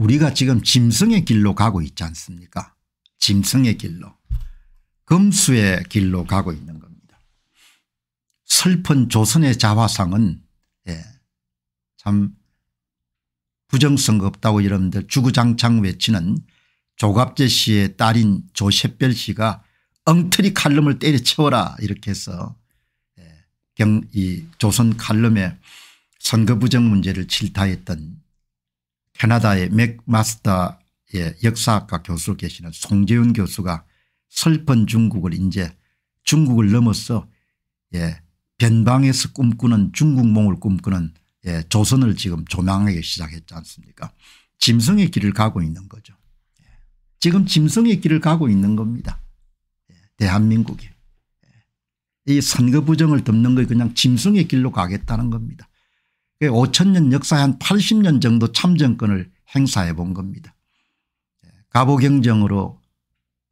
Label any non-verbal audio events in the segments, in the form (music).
우리가 지금 짐승의 길로 가고 있지 않습니까 짐승의 길로 금수의 길로 가고 있는 겁니다. 슬픈 조선의 자화상은 예, 참 부정성 없다고 여러분들 주구장창 외치는 조갑재 씨의 딸인 조셉별 씨가 엉터리 칼럼을 때려치워라 이렇게 해서 예, 경, 이 조선 칼럼에 선거 부정 문제를 질타했던 캐나다의 맥마스터의 역사학과 교수 로 계시는 송재윤 교수가 슬픈 중국을 이제 중국을 넘어서 예, 변방에서 꿈꾸는 중국몽을 꿈꾸는 예, 조선을 지금 조망하기 시작했지 않습니까 짐승의 길을 가고 있는 거죠. 예. 지금 짐승의 길을 가고 있는 겁니다. 예, 대한민국이. 예. 이 선거 부정을 덮는 거 그냥 짐승의 길로 가겠다는 겁니다. 5천년 역사에 한 80년 정도 참정권을 행사해 본 겁니다. 갑오경정으로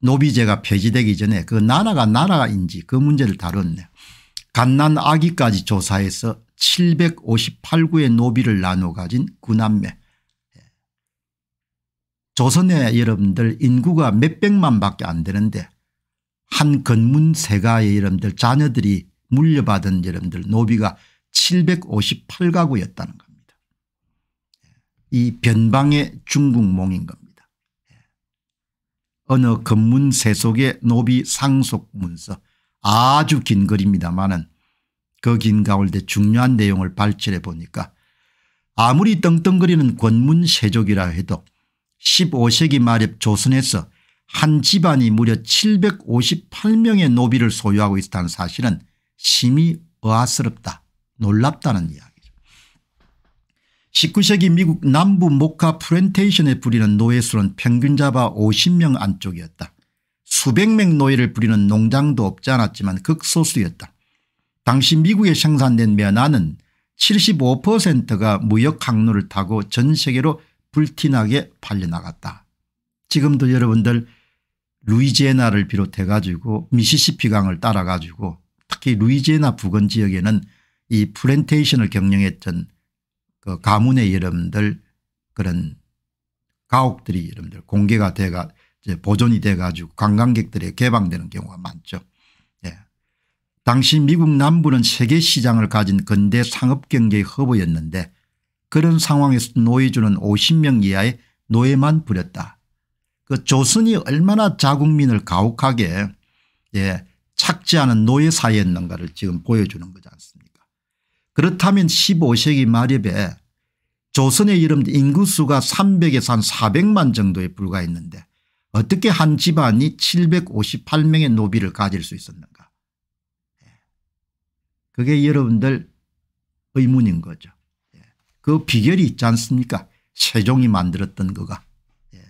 노비제가 폐지되기 전에 그 나라가 나라인지 그 문제를 다뤘네요. 갓난 아기까지 조사해서 758구의 노비를 나눠 가진 구남매 조선의 여러분들 인구가 몇백만 밖에 안 되는데 한 건문 세가의 여러분들 자녀들이 물려받은 여러분들 노비가 758가구였다는 겁니다. 이 변방의 중국몽인 겁니다. 어느 금문 세속의 노비 상속 문서 아주 긴 글입니다만은 그 긴 가운데 중요한 내용을 발췌해 보니까 아무리 떵떵거리는 권문 세족이라 해도 15세기 말에 조선에서 한 집안이 무려 758명의 노비를 소유하고 있었다는 사실은 심히 의아스럽다. 놀랍다는 이야기죠. 19세기 미국 남부 모카 프렌테이션에 부리는 노예수는 평균 잡아 50명 안쪽이었다. 수백 명 노예를 부리는 농장도 없지 않았지만 극소수였다. 당시 미국에 생산된 면화는 75%가 무역 항로를 타고 전 세계로 불티나게 팔려나갔다. 지금도 여러분들 루이지애나를 비롯해 가지고 미시시피 강을 따라 가지고 특히 루이지애나 부근 지역에는 이 플랜테이션을 경영했던 그 가문의 이름들 그런 가옥들이 이름들 공개가 돼가 보존이 돼 가지고 관광객들에 개방되는 경우가 많죠. 예. 당시 미국 남부는 세계 시장을 가진 근대 상업경제의 허브였는데 그런 상황에서 노예주는 50명 이하의 노예만 부렸다. 그 조선이 얼마나 자국민을 가혹하게 예, 착지하는 노예 사회였는가를 지금 보여주는 거지 않습니까 그렇다면 15세기 말엽에조선의이름 인구수가 300에서 한 400만 정도에 불과했는데 어떻게 한 집안이 758명의 노비를 가질 수 있었는가. 예. 그게 여러분들 의문인 거죠. 예. 그 비결이 있지 않습니까 세종이 만들었던 거가. 예.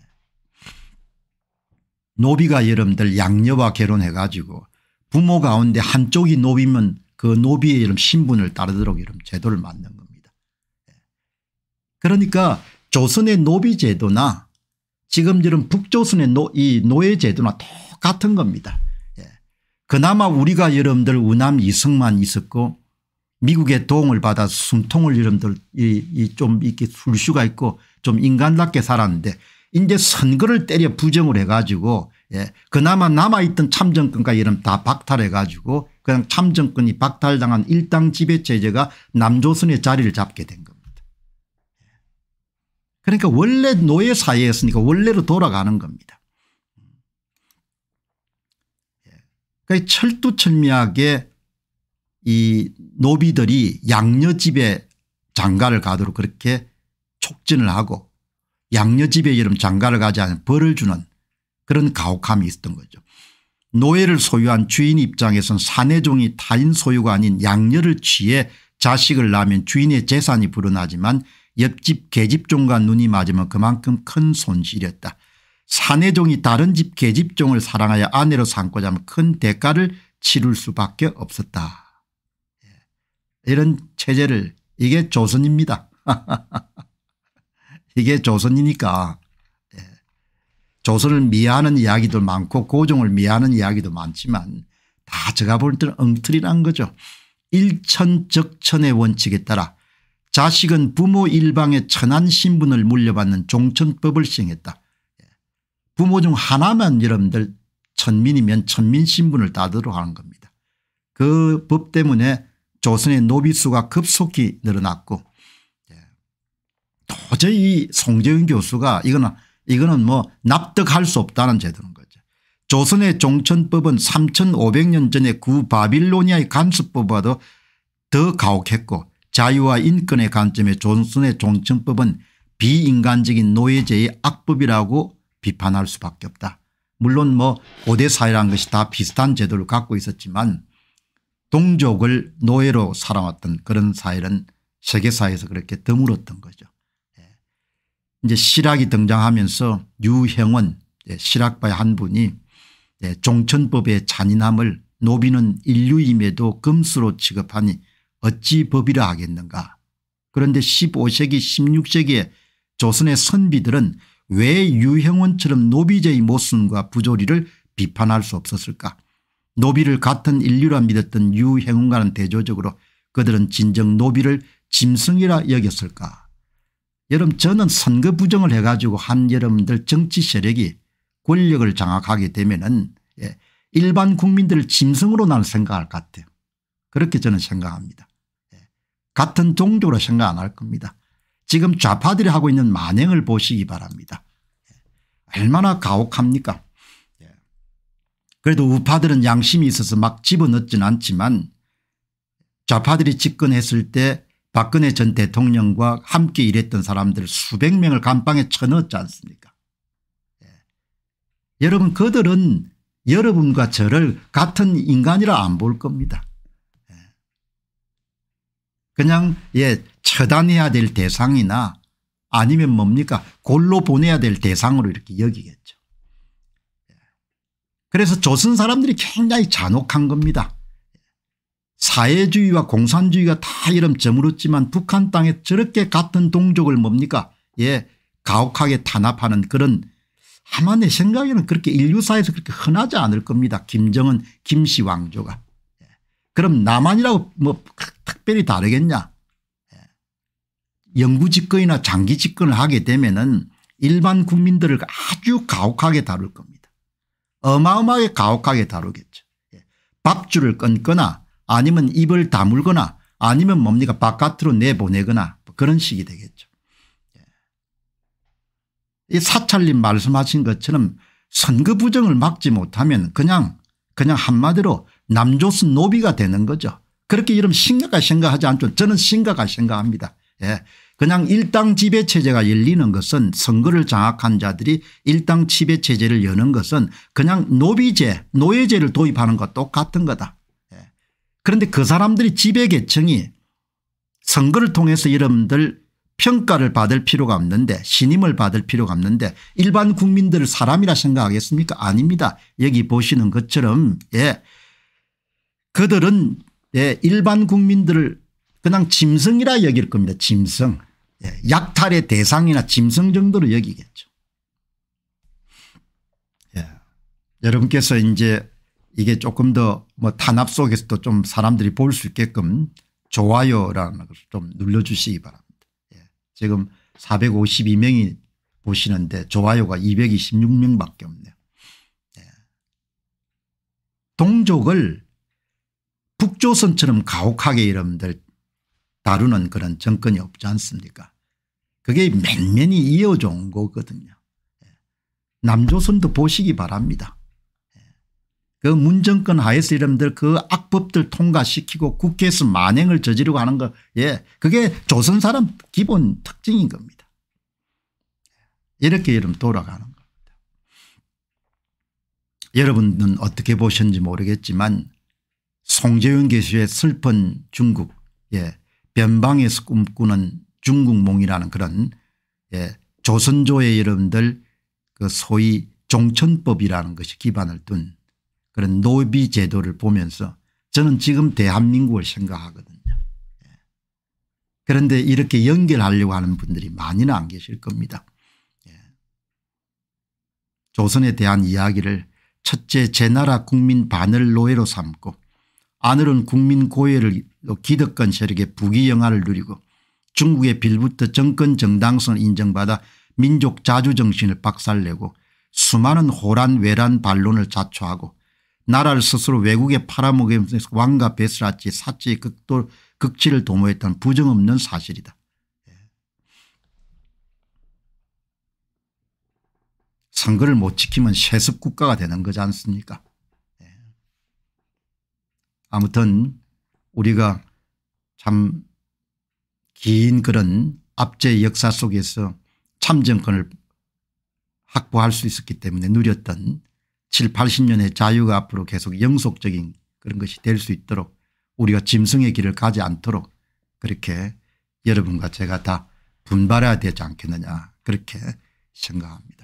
노비가 여러분들 양녀와 결혼해 가지고 부모 가운데 한쪽이 노비면 그 노비의 이름 신분을 따르도록 이름 제도를 만든 겁니다. 예. 그러니까 조선의 노비 제도나 지금 이런 북조선의 노, 이 노예 제도나 똑같은 겁니다. 예. 그나마 우리가 여러분들 우남 이승만 있었고 미국의 도움을 받아 숨통을 여러분들 이 좀 이렇게 술수가 있고 좀 인간답게 살았는데 이제 선거를 때려 부정을 해가지고 예, 그나마 남아있던 참정권과 이름 다 박탈해가지고 그냥 참정권이 박탈당한 일당 지배체제가 남조선의 자리를 잡게 된 겁니다. 그러니까 원래 노예 사회였으니까 원래로 돌아가는 겁니다. 예. 그러니까 철두철미하게 이 노비들이 양녀집에 장가를 가도록 그렇게 촉진을 하고 양녀집에 이름 장가를 가지 않으면 벌을 주는 그런 가혹함이 있었던 거죠. 노예를 소유한 주인 입장에선 사내종이 타인 소유가 아닌 양녀를 취해 자식을 낳으면 주인의 재산이 불어나지만 옆집 계집종과 눈이 맞으면 그만큼 큰 손실이었다. 사내종이 다른 집 계집종을 사랑하여 아내로 삼고자 하면 큰 대가를 치를 수밖에 없었다. 예. 이런 체제를 이게 조선입니다. (laughs) 이게 조선이니까 조선을 미하는 이야기도 많고 고종을 미하는 이야기도 많지만 다 제가 볼 때는 엉터리란 거죠. 일천적천의 원칙에 따라 자식은 부모 일방의 천한 신분을 물려받는 종천법을 시행했다. 부모 중 하나만 여러분들 천민이면 천민 신분을 따도록 하는 겁니다. 그 법 때문에 조선의 노비수가 급속히 늘어났고 예, 도저히 송재윤 교수가 이거는 이거는 뭐 납득할 수 없다는 제도인 거죠. 조선의 종천법은 3500년 전의 구바빌로니아의 간섭법보다 더 가혹했고 자유와 인권의 관점에 조선의 종천법은 비인간적인 노예제의 악법이라고 비판할 수밖에 없다. 물론 뭐 5대 사회라는 것이 다 비슷한 제도를 갖고 있었지만 동족을 노예로 살아왔던 그런 사회는 세계사에서 그렇게 드물었던 거죠. 이제 실학이 등장하면서 유형원 실학파의 예, 한 분이 예, 종천법의 잔인함을 노비는 인류임에도 금수로 취급하니 어찌 법이라 하겠는가 그런데 15세기 16세기에 조선의 선비들은 왜 유형원처럼 노비제의 모순과 부조리를 비판할 수 없었을까 노비를 같은 인류라 믿었던 유형원과는 대조적으로 그들은 진정 노비를 짐승이라 여겼을까 여러분 저는 선거 부정을 해가지고 한 여러분들 정치 세력이 권력을 장악하게 되면 은 예, 일반 국민들을 짐승으로 나는 생각할 것 같아요. 그렇게 저는 생각합니다. 예, 같은 종족으로 생각 안 할 겁니다. 지금 좌파들이 하고 있는 만행을 보시기 바랍니다. 예, 얼마나 가혹합니까 예, 그래도 우파들은 양심이 있어서 막집어넣지는 않지만 좌파들이 집권했을 때 박근혜 전 대통령과 함께 일했던 사람들 수백 명을 감방에 쳐넣었지 않습니까 예. 여러분 그들은 여러분과 저를 같은 인간이라 안 볼 겁니다. 예. 그냥 예 처단해야 될 대상이나 아니면 뭡니까 골로 보내야 될 대상으로 이렇게 여기겠죠. 예. 그래서 조선 사람들이 굉장히 잔혹한 겁니다. 사회주의와 공산주의가 다 이름 저물었지만 북한 땅에 저렇게 같은 동족을 뭡니까 예 가혹하게 탄압하는 그런 아마 내 생각에는 그렇게 인류사에서 그렇게 흔하지 않을 겁니다. 김정은 김씨 왕조가. 예. 그럼 남한이라고 뭐 특별히 다르겠냐 예. 영구 집권이나 장기 집권을 하게 되면 은 일반 국민들을 아주 가혹하게 다룰 겁니다. 어마어마하게 가혹하게 다루겠죠. 예. 밥줄을 끊거나 아니면 입을 다물거나 아니면 뭡니까 바깥으로 내보내거나 그런 식이 되겠죠. 예. 이 사찰님 말씀하신 것처럼 선거 부정을 막지 못하면 그냥 그냥 한마디로 남조선 노비가 되는 거죠. 그렇게 이름 심각하게 생각하지 않죠. 저는 심각하게 생각합니다. 예. 그냥 일당 지배체제가 열리는 것은 선거를 장악한 자들이 일당 지배체제를 여는 것은 그냥 노비제 노예제를 도입하는 것 똑같은 거다. 그런데 그 사람들이 지배계층이 선거를 통해서 여러분들 평가를 받을 필요가 없는데 신임을 받을 필요가 없는데 일반 국민들을 사람이라 생각하겠습니까 아닙니다. 여기 보시는 것처럼 예 그들은 예 일반 국민들을 그냥 짐승이라 여길 겁니다. 짐승 예 약탈의 대상이나 짐승 정도로 여기겠죠. 예 여러분께서 이제 이게 조금 더뭐 탄압 속에서도 좀 사람들이 볼 수 있게끔 좋아요라는 것을 좀 눌러주시기 바랍니다. 예. 지금 452명이 보시는데 좋아요가 226명밖에 없네요. 예. 동족을 북조선처럼 가혹하게 여러분들 다루는 그런 정권이 없지 않습니까 그게 맨면이 이어져 온 거거든요. 예. 남조선도 보시기 바랍니다. 그 문정권 하에서 이름들 그 악법들 통과시키고 국회에서 만행을 저지르고 하는 거 예, 그게 조선 사람 기본 특징인 겁니다. 이렇게 이름 돌아가는 겁니다. 여러분은 어떻게 보셨는지 모르겠지만 송재윤 교수의 슬픈 중국 예, 변방에서 꿈꾸는 중국몽이라는 그런 예, 조선조의 여러분들그 소위 종천법이라는 것이 기반을 둔 그런 노비 제도를 보면서 저는 지금 대한민국을 생각하거든요. 예. 그런데 이렇게 연결하려고 하는 분들이 많이는 안 계실 겁니다. 예. 조선에 대한 이야기를 첫째 제 나라 국민 반을 노예로 삼고 아늘은 국민 고해를 기득권 세력의 부귀영화를 누리고 중국의 빌부터 정권 정당성을 인정받아 민족 자주정신을 박살내고 수많은 호란 외란 반론을 자초하고 나라를 스스로 외국에 팔아먹으면서 왕과 베스라치 사치의 극도, 극치를 도모했던 부정없는 사실이다. 예. 선거를 못 지키면 세습국가가 되는 거지 않습니까 예. 아무튼 우리가 참 긴 그런 압제 역사 속에서 참정권을 확보할 수 있었기 때문에 누렸던 7, 80년의 자유가 앞으로 계속 영속적인 그런 것이 될 수 있도록 우리가 짐승의 길을 가지 않도록 그렇게 여러분과 제가 다 분발해야 되지 않겠느냐 그렇게 생각합니다.